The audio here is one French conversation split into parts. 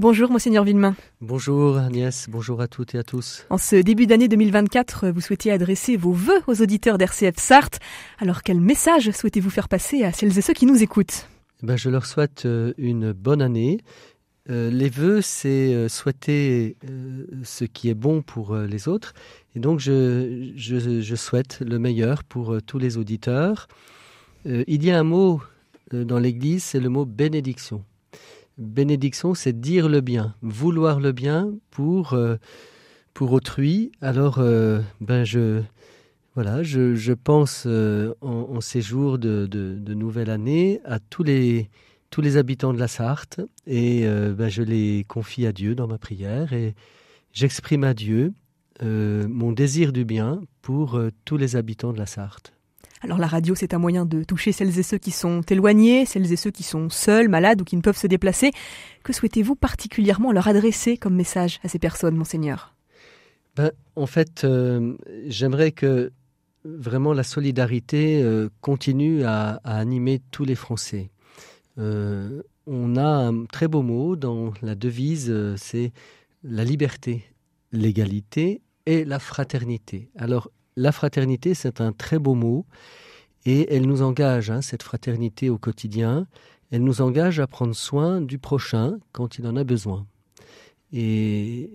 Bonjour Monseigneur Villemain. Bonjour Agnès, bonjour à toutes et à tous. En ce début d'année 2024, vous souhaitez adresser vos vœux aux auditeurs d'RCF Sarthe. Alors quel message souhaitez-vous faire passer à celles et ceux qui nous écoutent eh ben, Je leur souhaite euh, une bonne année. Euh, les vœux, c'est euh, souhaiter ce qui est bon pour les autres. Et donc je souhaite le meilleur pour tous les auditeurs. Il y a un mot dans l'Église, c'est le mot bénédiction bénédiction, c'est dire le bien, vouloir le bien pour, euh, pour autrui. Alors, euh, ben je, voilà, je, pense euh, en, ces jours de, de, de, nouvelle année à tous les, tous les habitants de la Sarthe et ben, je les confie à Dieu dans ma prière et j'exprime à Dieu mon désir du bien pour tous les habitants de la Sarthe. Alors la radio, c'est un moyen de toucher celles et ceux qui sont éloignés, celles et ceux qui sont seuls, malades ou qui ne peuvent se déplacer. Que souhaitez-vous particulièrement leur adresser comme message à ces personnes, monseigneur ben, En fait, euh, j'aimerais que vraiment la solidarité euh, continue à, animer tous les Français. Euh, on a un très beau mot dans la devise, c'est la liberté, l'égalité et la fraternité. Alors la fraternité, c'est un très beau mot et elle nous engage, hein, cette fraternité au quotidien, elle nous engage à prendre soin du prochain quand il en a besoin. Et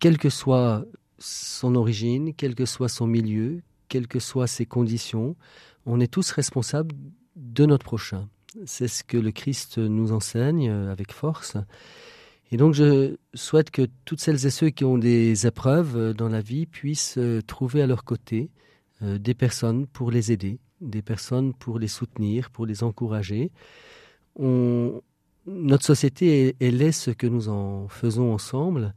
quelle que soit son origine, quel que soit son milieu, quelles que soient ses conditions, on est tous responsables de notre prochain. C'est ce que le Christ nous enseigne euh, avec force. Et donc je souhaite que toutes celles et ceux qui ont des épreuves euh, dans la vie puissent euh, trouver à leur côté euh, des personnes pour les aider, des personnes pour les soutenir, pour les encourager. notre société, elle est ce que nous en faisons ensemble.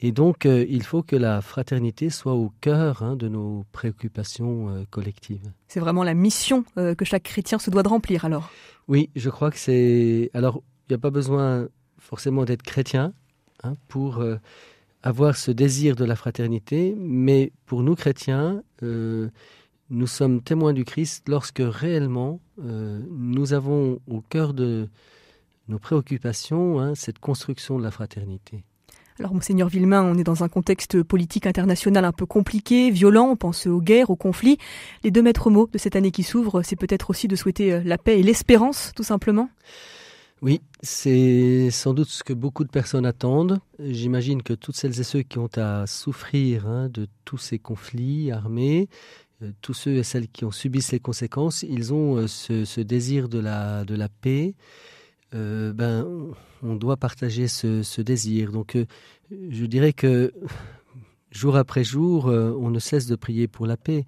Et donc, il faut que la fraternité soit au cœur hein, de nos préoccupations collectives. C'est vraiment la mission que chaque chrétien se doit de remplir, alors Oui, je crois que c'est... Alors, il n'y a pas besoin forcément d'être chrétien hein, pour euh, avoir ce désir de la fraternité, mais pour nous chrétiens, euh, nous sommes témoins du Christ lorsque réellement euh, nous avons au cœur de nos préoccupations hein, cette construction de la fraternité. Alors, Monseigneur Villemain, on est dans un contexte politique international un peu compliqué, violent, on pense aux guerres, aux conflits. Les deux maîtres mots de cette année qui s'ouvre, c'est peut-être aussi de souhaiter la paix et l'espérance, tout simplement oui, c'est sans doute ce que beaucoup de personnes attendent. J'imagine que toutes celles et ceux qui ont à souffrir hein, de tous ces conflits armés, euh, tous ceux et celles qui ont subi ces conséquences, ils ont euh, ce, désir de la, paix. Euh, ben, on doit partager ce, désir. Donc, je dirais que jour après jour, on ne cesse de prier pour la paix.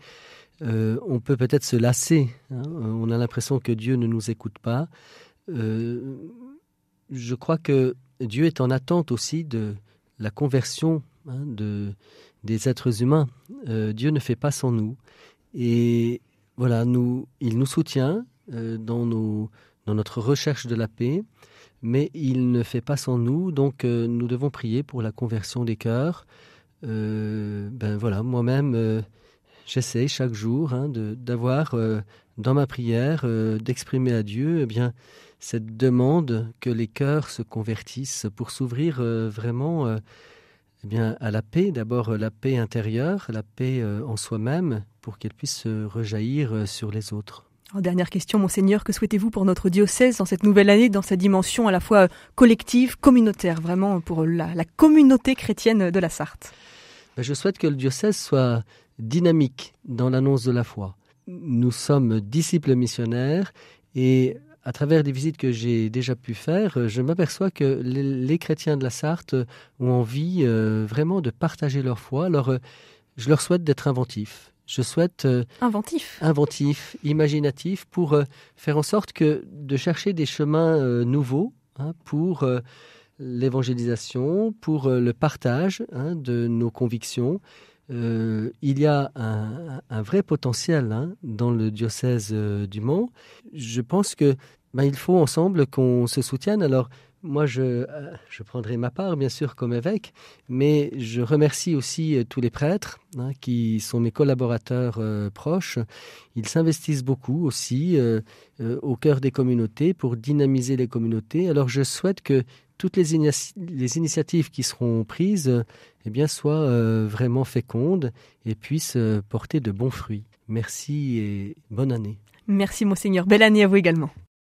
on peut peut-être se lasser. Hein. on a l'impression que Dieu ne nous écoute pas. Euh, je crois que Dieu est en attente aussi de la conversion hein, de, des êtres humains. Euh, Dieu ne fait pas sans nous. Et voilà, nous, il nous soutient euh, dans, nos, dans notre recherche de la paix, mais il ne fait pas sans nous. Donc nous devons prier pour la conversion des cœurs. ben voilà, moi-même j'essaie chaque jour hein, d'avoir euh, dans ma prière, euh, d'exprimer à Dieu eh bien, cette demande que les cœurs se convertissent pour s'ouvrir euh, vraiment eh bien, à la paix, d'abord la paix intérieure, la paix en soi-même, pour qu'elle puisse rejaillir sur les autres. En dernière question, Monseigneur, que souhaitez-vous pour notre diocèse dans cette nouvelle année, dans sa dimension à la fois collective, communautaire, vraiment pour la, la communauté chrétienne de la Sarthe ben, Je souhaite que le diocèse soit dynamique dans l'annonce de la foi. Nous sommes disciples missionnaires et à travers des visites que j'ai déjà pu faire, je m'aperçois que les chrétiens de la Sarthe ont envie euh, vraiment de partager leur foi. Alors, euh, je leur souhaite d'être inventifs. Je souhaite inventif, euh, inventif, imaginatif, pour faire en sorte que de chercher des chemins nouveaux hein, pour l'évangélisation, pour le partage hein, de nos convictions euh, il y a un, vrai potentiel hein, dans le diocèse euh, du Mans. Je pense que bah, il faut ensemble qu'on se soutienne. Alors, moi, je, euh, je, prendrai ma part, bien sûr, comme évêque, mais je remercie aussi euh, tous les prêtres hein, qui sont mes collaborateurs euh, proches. Ils s'investissent beaucoup aussi au cœur des communautés pour dynamiser les communautés. Alors, je souhaite que toutes les, les initiatives qui seront prises eh bien, soient vraiment fécondes et puissent porter de bons fruits. Merci et bonne année. Merci, Monseigneur. Belle année à vous également.